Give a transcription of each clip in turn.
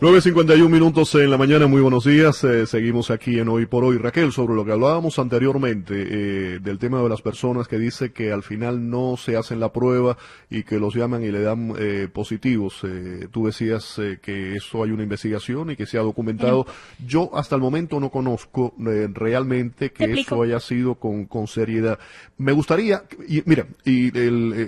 9.51 minutos en la mañana, muy buenos días. Eh, seguimos aquí en Hoy por Hoy. Raquel, sobre lo que hablábamos anteriormente, eh, del tema de las personas que dice que al final no se hacen la prueba y que los llaman y le dan eh, positivos. tú decías que eso hay una investigación y que se ha documentado. Yo hasta el momento no conozco realmente que eso haya sido con, seriedad. Me gustaría, y, mira, y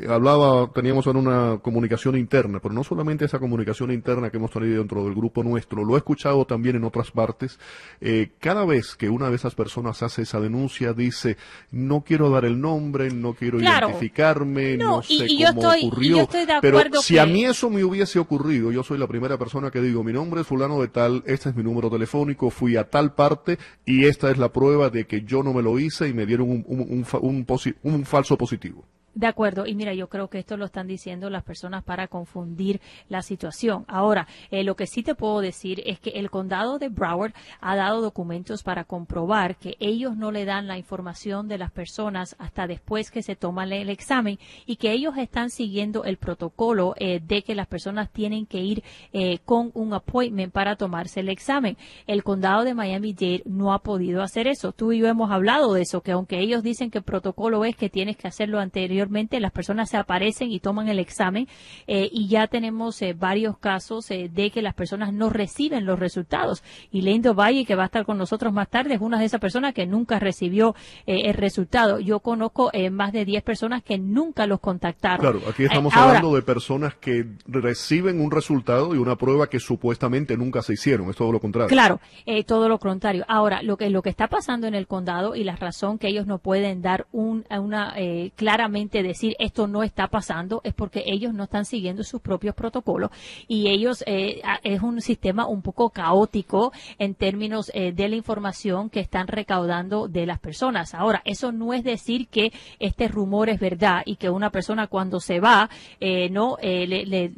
hablaba, teníamos en una comunicación interna, pero no solamente esa comunicación interna que hemos tenido dentro del grupo nuestro, lo he escuchado también en otras partes, eh, cada vez que una de esas personas hace esa denuncia, dice, no quiero dar el nombre, no quiero identificarme, no, sé cómo ocurrió, pero si a mí eso me hubiese ocurrido, yo soy la primera persona que digo, mi nombre es fulano de tal, este es mi número telefónico, fui a tal parte y esta es la prueba de que yo no me lo hice y me dieron un falso positivo. De acuerdo, y mira, yo creo que esto lo están diciendo las personas para confundir la situación. Ahora, eh, lo que sí te puedo decir es que el condado de Broward ha dado documentos para comprobar que ellos no le dan la información de las personas hasta después que se toman el examen y que ellos están siguiendo el protocolo eh, de que las personas tienen que ir eh, con un appointment para tomarse el examen. El condado de Miami-Dade no ha podido hacer eso. Tú y yo hemos hablado de eso, que aunque ellos dicen que el protocolo es que tienes que hacerlo anterior las personas se aparecen y toman el examen eh, y ya tenemos eh, varios casos eh, de que las personas no reciben los resultados. Y Lindo Valle, que va a estar con nosotros más tarde, es una de esas personas que nunca recibió el resultado. Yo conozco más de 10 personas que nunca los contactaron. Claro, aquí estamos hablando de personas que reciben un resultado y una prueba que supuestamente nunca se hicieron. Es todo lo contrario. Claro, todo lo contrario. Ahora, lo que, lo que está pasando en el condado y la razón que ellos no pueden dar un, una claramente decir esto no está pasando es porque ellos no están siguiendo sus propios protocolos y ellos eh, es un sistema un poco caótico en términos eh, de la información que están recaudando de las personas. Ahora, eso no es decir que este rumor es verdad y que una persona cuando se va eh, no le, le,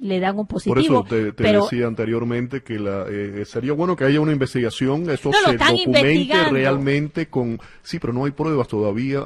le, dan un positivo. Por eso te, decía anteriormente que la, sería bueno que haya una investigación, eso se documente realmente con... Sí, pero no hay pruebas todavía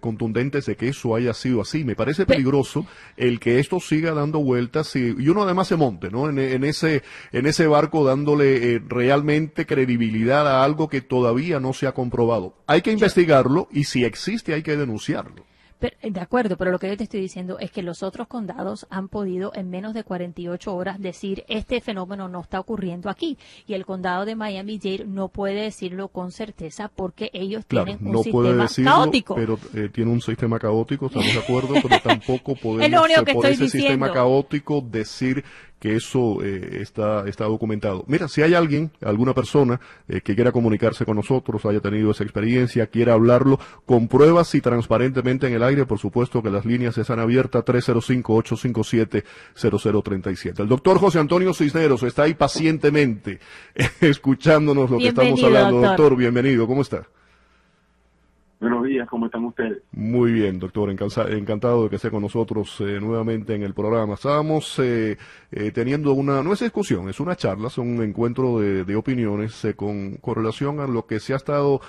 contundentes que eso haya sido así. Me parece peligroso el que esto siga dando vueltas y, uno además se monte, ¿no? En, ese, en ese barco dándole eh, realmente credibilidad a algo que todavía no se ha comprobado. Hay que investigarlo y si existe hay que denunciarlo. Eh, de acuerdo, pero lo que yo te estoy diciendo es que los otros condados han podido en menos de 48 horas decir este fenómeno no está ocurriendo aquí y el condado de Miami Dade no puede decirlo con certeza porque ellos tienen un sistema caótico. Pero eh, tiene un sistema caótico, estamos de acuerdo, pero tampoco podemos por ese sistema caótico decir que eso eh, está, está documentado. Mira, si hay alguien, alguna persona eh, que quiera comunicarse con nosotros, haya tenido esa experiencia, quiera hablarlo, con pruebas y transparentemente en el aire, por supuesto que las líneas están abiertas 305-857-0037. El doctor José Antonio Cisneros está ahí pacientemente escuchándonos lo que estamos hablando. doctor, bienvenido, ¿cómo está? Buenos días, ¿cómo están ustedes? Muy bien, doctor, encantado de que sea con nosotros eh, nuevamente en el programa. Estábamos eh, eh, teniendo una, no es discusión, es una charla, es un encuentro de, opiniones eh, con, con, relación a lo que se ha estado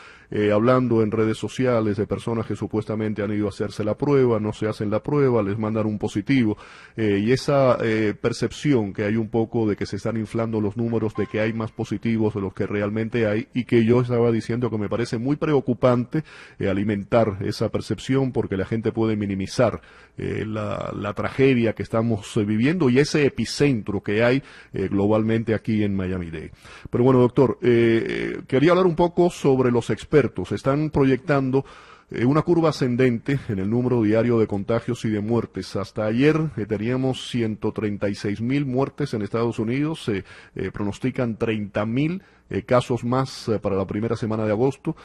hablando en redes sociales de personas que supuestamente han ido a hacerse la prueba, no se hacen la prueba, les mandan un positivo, y esa percepción que hay un poco de que se están inflando los números, de que hay más positivos de los que realmente hay, y que yo estaba diciendo que me parece muy preocupante eh, alimentar esa percepción porque la gente puede minimizar eh, la, tragedia que estamos eh, viviendo y ese epicentro que hay globalmente aquí en Miami-Dade. Pero bueno, doctor, quería hablar un poco sobre los expertos. Están proyectando una curva ascendente en el número diario de contagios y de muertes. Hasta ayer teníamos 136 mil muertes en Estados Unidos, se pronostican 30 mil casos más para la primera semana de agosto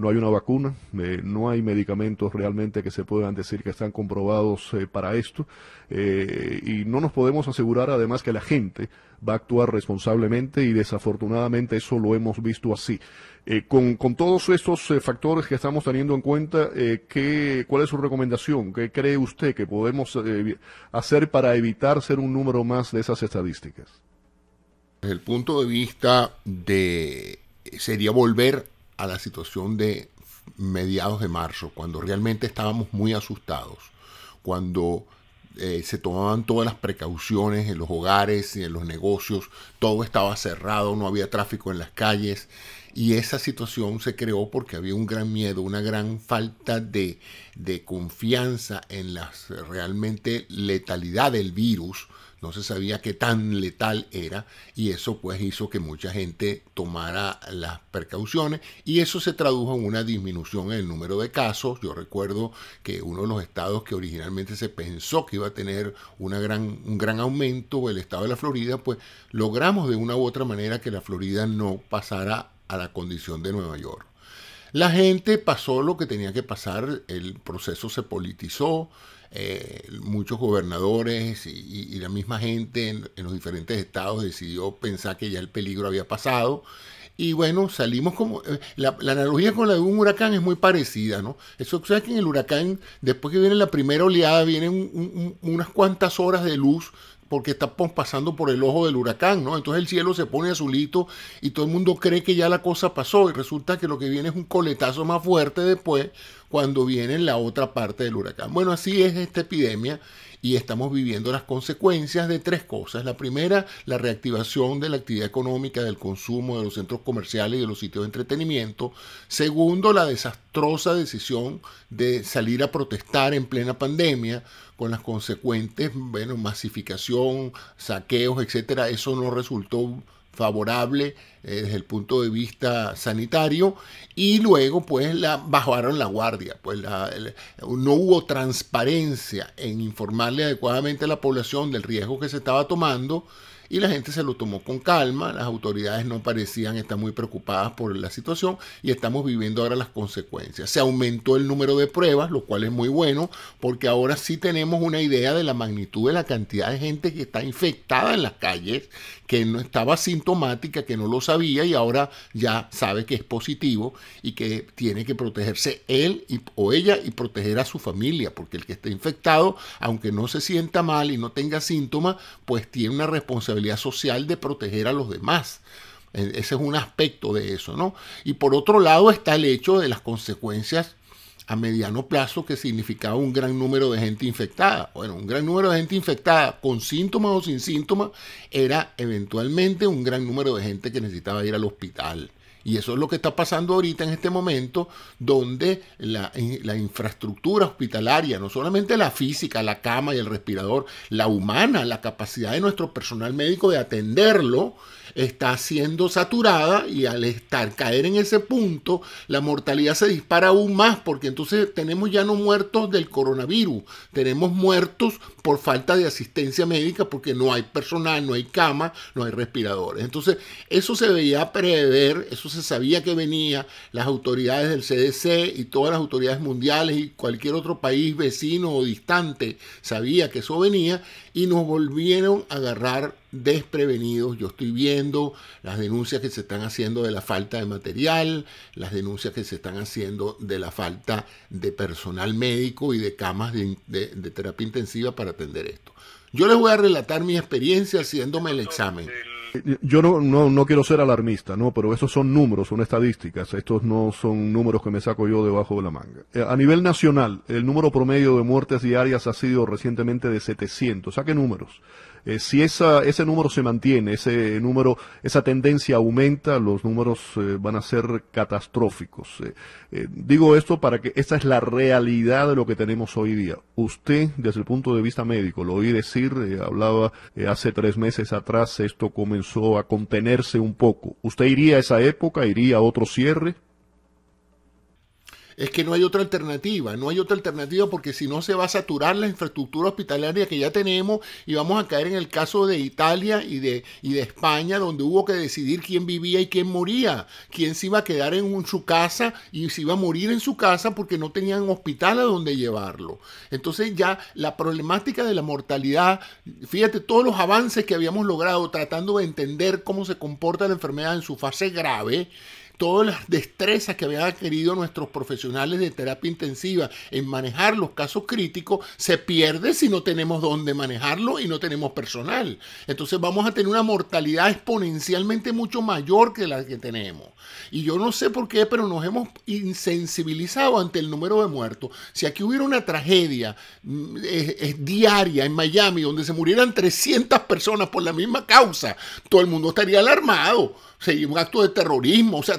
no hay una vacuna, eh, no hay medicamentos realmente que se puedan decir que están comprobados eh, para esto eh, y no nos podemos asegurar además que la gente va a actuar responsablemente y desafortunadamente eso lo hemos visto así. Con, todos estos factores que estamos teniendo en cuenta, ¿qué, ¿cuál es su recomendación? ¿Qué cree usted que podemos hacer para evitar ser un número más de esas estadísticas? el punto de vista de sería volver a la situación de mediados de marzo, cuando realmente estábamos muy asustados, cuando eh, se tomaban todas las precauciones en los hogares y en los negocios, todo estaba cerrado, no había tráfico en las calles y esa situación se creó porque había un gran miedo, una gran falta de, de confianza en la realmente letalidad del virus, no se sabía qué tan letal era y eso pues hizo que mucha gente tomara las precauciones y eso se tradujo en una disminución en el número de casos. Yo recuerdo que uno de los estados que originalmente se pensó que iba a tener gran, un gran aumento, el estado de la Florida, pues logramos de una u otra manera que la Florida no pasara a la condición de Nueva York. La gente pasó lo que tenía que pasar, el proceso se politizó, eh, muchos gobernadores y, la misma gente en, los diferentes estados decidió pensar que ya el peligro había pasado. Y bueno, salimos como... Eh, la, analogía con la de un huracán es muy parecida, ¿no? Eso, es que en el huracán, después que viene la primera oleada, vienen unas cuantas horas de luz porque está pasando por el ojo del huracán, ¿no? Entonces el cielo se pone azulito y todo el mundo cree que ya la cosa pasó y resulta que lo que viene es un coletazo más fuerte después cuando viene la otra parte del huracán. Bueno, así es esta epidemia y estamos viviendo las consecuencias de tres cosas. La primera, la reactivación de la actividad económica, del consumo, de los centros comerciales y de los sitios de entretenimiento. Segundo, la desastrosa decisión de salir a protestar en plena pandemia con las consecuentes, bueno, masificación, saqueos, etcétera. Eso no resultó favorable eh, desde el punto de vista sanitario y luego pues la bajaron la guardia pues no hubo transparencia en informarle adecuadamente a la población del riesgo que se estaba tomando y la gente se lo tomó con calma, las autoridades no parecían estar muy preocupadas por la situación y estamos viviendo ahora las consecuencias. Se aumentó el número de pruebas, lo cual es muy bueno porque ahora sí tenemos una idea de la magnitud de la cantidad de gente que está infectada en las calles, que no estaba sintomática, que no lo sabía y ahora ya sabe que es positivo y que tiene que protegerse él o ella y proteger a su familia, porque el que está infectado, aunque no se sienta mal y no tenga síntomas, pues tiene una responsabilidad social de proteger a los demás. E, ese es un aspecto de eso, ¿no? Y por otro lado está el hecho de las consecuencias a mediano plazo que significaba un gran número de gente infectada. Bueno, un gran número de gente infectada con síntomas o sin síntomas era eventualmente un gran número de gente que necesitaba ir al hospital. Y eso es lo que está pasando ahorita en este momento, donde la, eh, la, infraestructura hospitalaria, no solamente la física, la cama y el respirador, la humana, la capacidad de nuestro personal médico de atenderlo, está siendo saturada y al estar caer en ese punto, la mortalidad se dispara aún más porque entonces tenemos ya no muertos del coronavirus, tenemos muertos por falta de asistencia médica porque no hay personal, no hay cama, no hay respiradores. Entonces, eso se veía prever, eso se sabía que venía, las autoridades del CDC y todas las autoridades mundiales y cualquier otro país vecino o distante sabía que eso venía y nos volvieron a agarrar desprevenidos. Yo estoy viendo las denuncias que se están haciendo de la falta de material, las denuncias que se están haciendo de la falta de personal médico y de camas de, terapia intensiva para atender esto. Yo les voy a relatar mi experiencia haciéndome el examen. Yo no, no, quiero ser alarmista, ¿no? Pero esos son números, son estadísticas. Estos no son números que me saco yo debajo de la manga. Eh, a nivel nacional, el número promedio de muertes diarias ha sido recientemente de 700. qué números. Eh, si esa, ese número se mantiene, ese número, esa tendencia aumenta, los números eh, van a ser catastróficos. digo esto para que esa es la realidad de lo que tenemos hoy día. Usted, desde el punto de vista médico, lo oí decir, hablaba hace tres meses atrás, esto comenzó comenzó a contenerse un poco. ¿Usted iría a esa época? ¿Iría a otro cierre? es que no hay otra alternativa, no hay otra alternativa porque si no se va a saturar la infraestructura hospitalaria que ya tenemos y vamos a caer en el caso de Italia y de, y de España donde hubo que decidir quién vivía y quién moría, quién se iba a quedar en su casa y se iba a morir en su casa porque no tenían hospital a donde llevarlo. Entonces ya la problemática de la mortalidad, fíjate todos los avances que habíamos logrado tratando de entender cómo se comporta la enfermedad en su fase grave, todas las destrezas que habían adquirido nuestros profesionales de terapia intensiva en manejar los casos críticos se pierde si no tenemos dónde manejarlo y no tenemos personal. Entonces vamos a tener una mortalidad exponencialmente mucho mayor que la que tenemos. Y yo no sé por qué, pero nos hemos insensibilizado ante el número de muertos. Si aquí hubiera una tragedia mm, diaria en Miami donde se murieran 300 personas por la misma causa, todo el mundo estaría alarmado. sería un acto de terrorismo. O sea,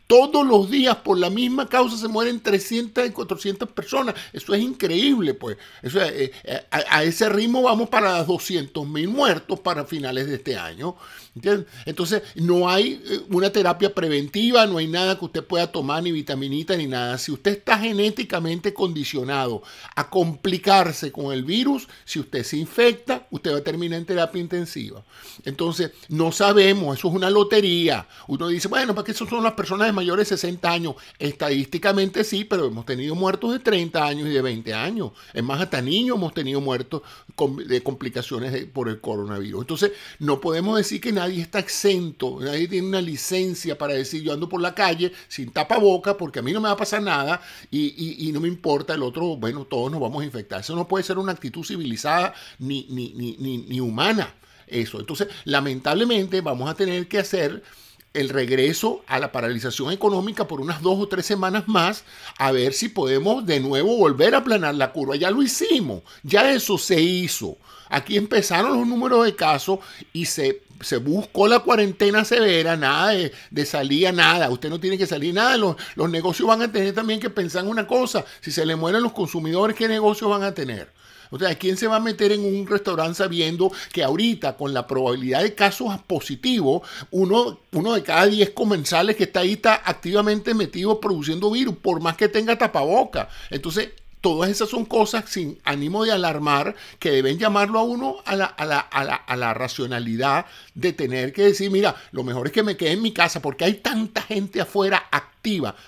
Todos los días por la misma causa se mueren 300 y 400 personas. Eso es increíble, pues. Eso eh, eh, a, ese ritmo vamos para 200 mil muertos para finales de este año. Entonces, no hay eh, una terapia preventiva, no hay nada que usted pueda tomar, ni vitaminita, ni nada. Si usted está genéticamente condicionado a complicarse con el virus, si usted se infecta, usted va a terminar en terapia intensiva. Entonces, no sabemos, eso es una lotería. Uno dice, bueno, para qué son las personas de mayores de 60 años. Estadísticamente sí, pero hemos tenido muertos de 30 años y de 20 años. Es más, hasta niños hemos tenido muertos de complicaciones por el coronavirus. Entonces, no podemos decir que nadie está exento, nadie tiene una licencia para decir yo ando por la calle sin tapaboca porque a mí no me va a pasar nada y, no me importa el otro, bueno, todos nos vamos a infectar. Eso no puede ser una actitud civilizada ni, ni, ni humana. Eso. Entonces, lamentablemente vamos a tener que hacer el regreso a la paralización económica por unas dos o tres semanas más, a ver si podemos de nuevo volver a aplanar la curva. Ya lo hicimos, ya eso se hizo. Aquí empezaron los números de casos y se, se buscó la cuarentena severa, nada de, salida, nada. Usted no tiene que salir nada. Los, los negocios van a tener también que pensar en una cosa. Si se le mueren los consumidores, ¿qué negocios van a tener? O sea, ¿quién se va a meter en un restaurante sabiendo que ahorita con la probabilidad de casos positivos, uno, uno de cada 10 comensales que está ahí está activamente metido produciendo virus, por más que tenga tapaboca? Entonces, todas esas son cosas sin ánimo de alarmar que deben llamarlo a uno a la, a, la, racionalidad de tener que decir, mira, lo mejor es que me quede en mi casa porque hay tanta gente afuera,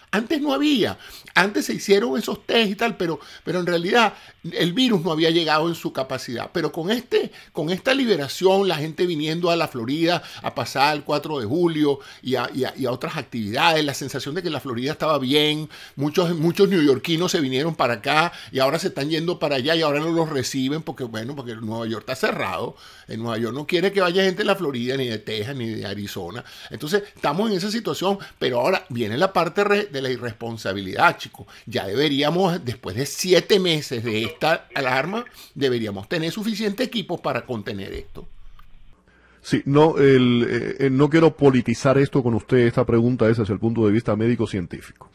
antes no había, antes se hicieron esos test y tal, pero, pero en realidad el virus no había llegado en su capacidad. Pero con, este, con esta liberación, la gente viniendo a la Florida a pasar el 4 de julio y a, otras actividades, la sensación de que la Florida estaba bien, muchos, muchos neoyorquinos se vinieron para acá y ahora se están yendo para allá y ahora no los reciben porque, bueno, porque Nueva York está cerrado, en Nueva York no quiere que vaya gente de la Florida, ni de Texas, ni de Arizona. Entonces estamos en esa situación, pero ahora viene la parte de la irresponsabilidad, chicos. Ya deberíamos, después de siete meses de esta alarma, deberíamos tener suficiente equipo para contener esto. Sí, no, eh, eh, no quiero politizar esto con usted, esta pregunta es desde el punto de vista médico-científico.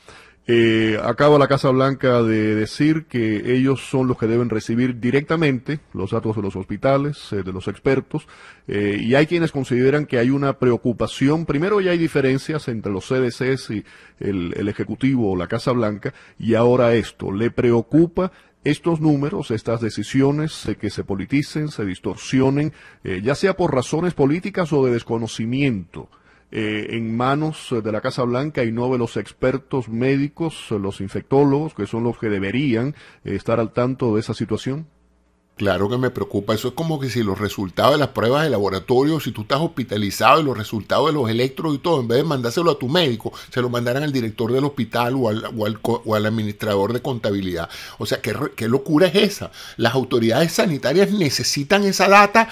Eh, acaba la Casa Blanca de decir que ellos son los que deben recibir directamente los datos de los hospitales, eh, de los expertos, eh, y hay quienes consideran que hay una preocupación. Primero ya hay diferencias entre los CDCs y el, Ejecutivo o la Casa Blanca, y ahora esto. ¿Le preocupa estos números, estas decisiones eh, que se politicen, se distorsionen, ya sea por razones políticas o de desconocimiento. Eh, en manos eh, de la Casa Blanca y no de los expertos médicos, eh, los infectólogos, que son los que deberían estar al tanto de esa situación? Claro que me preocupa. Eso es como que si los resultados de las pruebas de laboratorio, si tú estás hospitalizado y los resultados de los electros y todo, en vez de mandárselo a tu médico, se lo mandaran al director del hospital o al, o al, administrador de contabilidad. O sea, ¿qué locura es esa? Las autoridades sanitarias necesitan esa data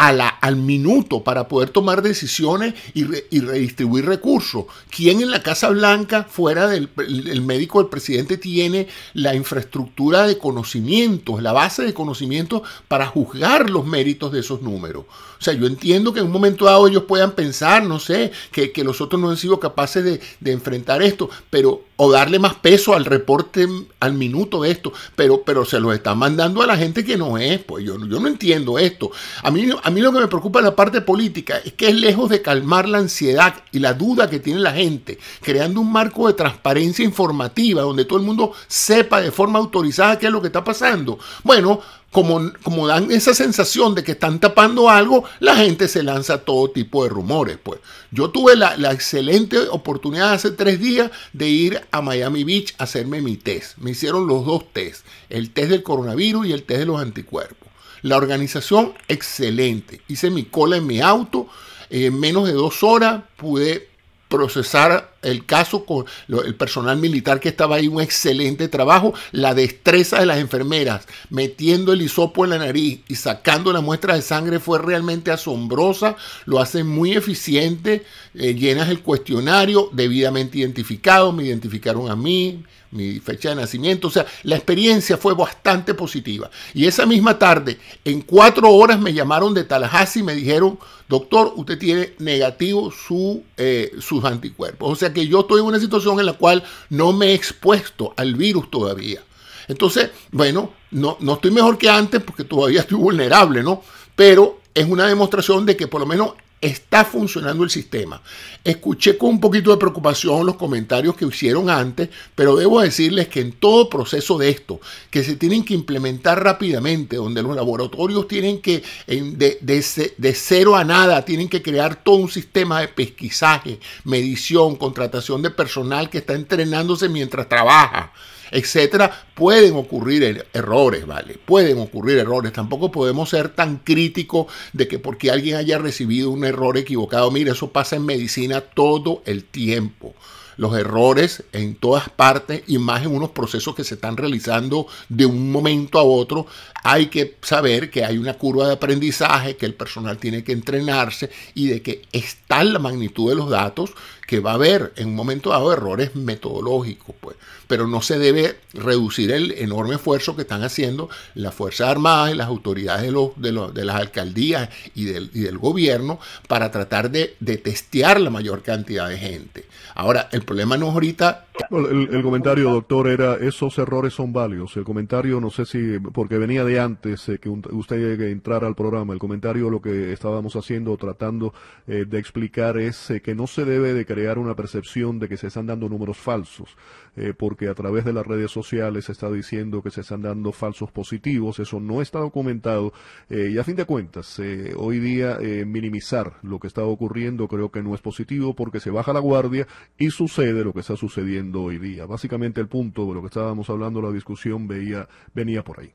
al minuto para poder tomar decisiones y, redistribuir recursos. ¿Quién en la Casa Blanca, fuera del el médico del presidente, tiene la infraestructura de conocimientos, la base de conocimientos para juzgar los méritos de esos números? O sea, yo entiendo que en un momento dado ellos puedan pensar, no sé, que, los otros no han sido capaces de, de enfrentar esto, pero o darle más peso al reporte al minuto de esto, pero, pero se lo están mandando a la gente que no es, pues yo, yo no entiendo esto. A mí, a mí lo que me preocupa en la parte política es que es lejos de calmar la ansiedad y la duda que tiene la gente, creando un marco de transparencia informativa donde todo el mundo sepa de forma autorizada qué es lo que está pasando. Bueno, como, dan esa sensación de que están tapando algo, la gente se lanza todo tipo de rumores. Pues yo tuve la, la excelente oportunidad hace tres días de ir a Miami Beach a hacerme mi test. Me hicieron los dos tests, el test del coronavirus y el test de los anticuerpos. La organización, excelente. Hice mi cola en mi auto. En eh, menos de dos horas pude procesar el caso con el personal militar que estaba ahí, un excelente trabajo, la destreza de las enfermeras, metiendo el hisopo en la nariz y sacando la muestra de sangre fue realmente asombrosa, lo hacen muy eficiente, eh, llenas el cuestionario debidamente identificado, me identificaron a mí, mi fecha de nacimiento. O sea, la experiencia fue bastante positiva. Y esa misma tarde, en cuatro horas, me llamaron de Tallahassee y me dijeron, doctor, usted tiene negativo su, eh, sus anticuerpos. O sea que yo estoy en una situación en la cual no me he expuesto al virus todavía. Entonces, bueno, no, no estoy mejor que antes porque todavía estoy vulnerable, ¿no? Pero es una demostración de que por lo menos está funcionando el sistema. Escuché con un poquito de preocupación los comentarios que hicieron antes, pero debo decirles que en todo proceso de esto, que se tienen que implementar rápidamente, donde los laboratorios tienen que, de, de, cero a nada, tienen que crear todo un sistema de pesquisaje, medición, contratación de personal que está entrenándose mientras trabaja etcétera, pueden ocurrir er-, errores, ¿vale? Pueden ocurrir errores. Tampoco podemos ser tan críticos de que porque alguien haya recibido un error equivocado, mira, eso pasa en medicina todo el tiempo los errores en todas partes y más en unos procesos que se están realizando de un momento a otro. Hay que saber que hay una curva de aprendizaje, que el personal tiene que entrenarse y de que está la magnitud de los datos que va a haber en un momento dado errores metodológicos, pues, pero no se debe reducir el enorme esfuerzo que están haciendo las Fuerzas Armadas y las autoridades de, los, de, los, de las alcaldías y del, y del, gobierno para tratar de, de, testear la mayor cantidad de gente. Ahora, el problema no es ahorita... El, comentario, doctor, era esos errores son válidos. El comentario, no sé si, porque venía de antes eh, que usted entrara al programa, el comentario lo que estábamos haciendo, tratando eh, de explicar es eh, que no se debe de creer crear una percepción de que se están dando números falsos, eh, porque a través de las redes sociales se está diciendo que se están dando falsos positivos, eso no está documentado eh, y a fin de cuentas, eh, hoy día minimizar lo que está ocurriendo creo que no es positivo porque se baja la guardia y sucede lo que está sucediendo hoy día. Básicamente el punto de lo que estábamos hablando, la discusión venía por ahí.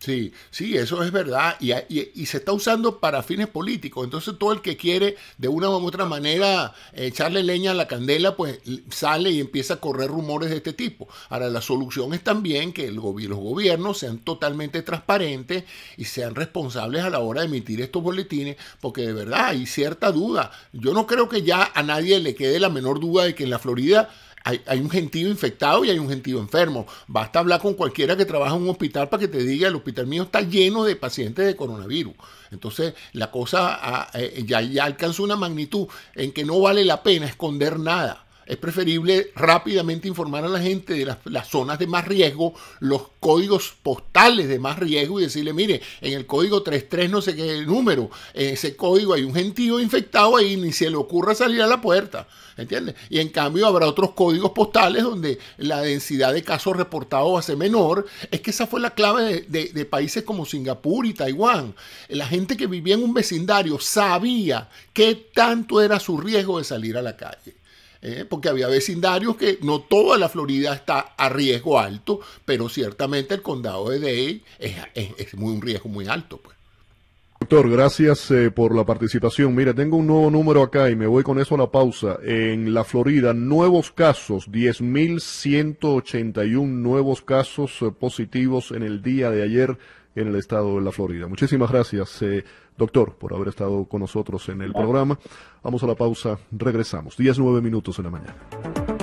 Sí, sí, eso es verdad. Y, y, se está usando para fines políticos. Entonces todo el que quiere de una u otra manera echarle leña a la candela, pues sale y empieza a correr rumores de este tipo. Ahora, la solución es también que los gobiernos sean totalmente transparentes y sean responsables a la hora de emitir estos boletines, porque de verdad hay cierta duda. Yo no creo que ya a nadie le quede la menor duda de que en la Florida hay, un gentío infectado y hay un gentío enfermo. Basta hablar con cualquiera que trabaja en un hospital para que te diga, el hospital mío está lleno de pacientes de coronavirus. Entonces, la cosa ah, eh, ya, ya una magnitud en que no vale la pena esconder nada es preferible rápidamente informar a la gente de las, zonas de más riesgo, los códigos postales de más riesgo y decirle, mire, en el código 33 no sé qué número, en ese código hay un gentío infectado ahí, ni se le ocurra salir a la puerta, ¿entiendes? Y en cambio habrá otros códigos postales donde la densidad de casos reportados va a ser menor. Es que esa fue la clave de países como Singapur y Taiwán. La gente que vivía en un vecindario sabía qué tanto era su riesgo de salir a la calle. ¿eh? porque había vecindarios que no toda la Florida está a riesgo alto, pero ciertamente el condado de Dade es, muy, un riesgo muy alto. Pues. Doctor, gracias eh, por la participación. Mira, tengo un nuevo número acá y me voy con eso a la pausa. En la Florida, nuevos casos, 10.181 nuevos casos eh, positivos en el día de ayer en el estado de la Florida. Muchísimas gracias doctor, por haber estado con nosotros en el programa. Vamos a la pausa, regresamos. 19 minutos en la mañana.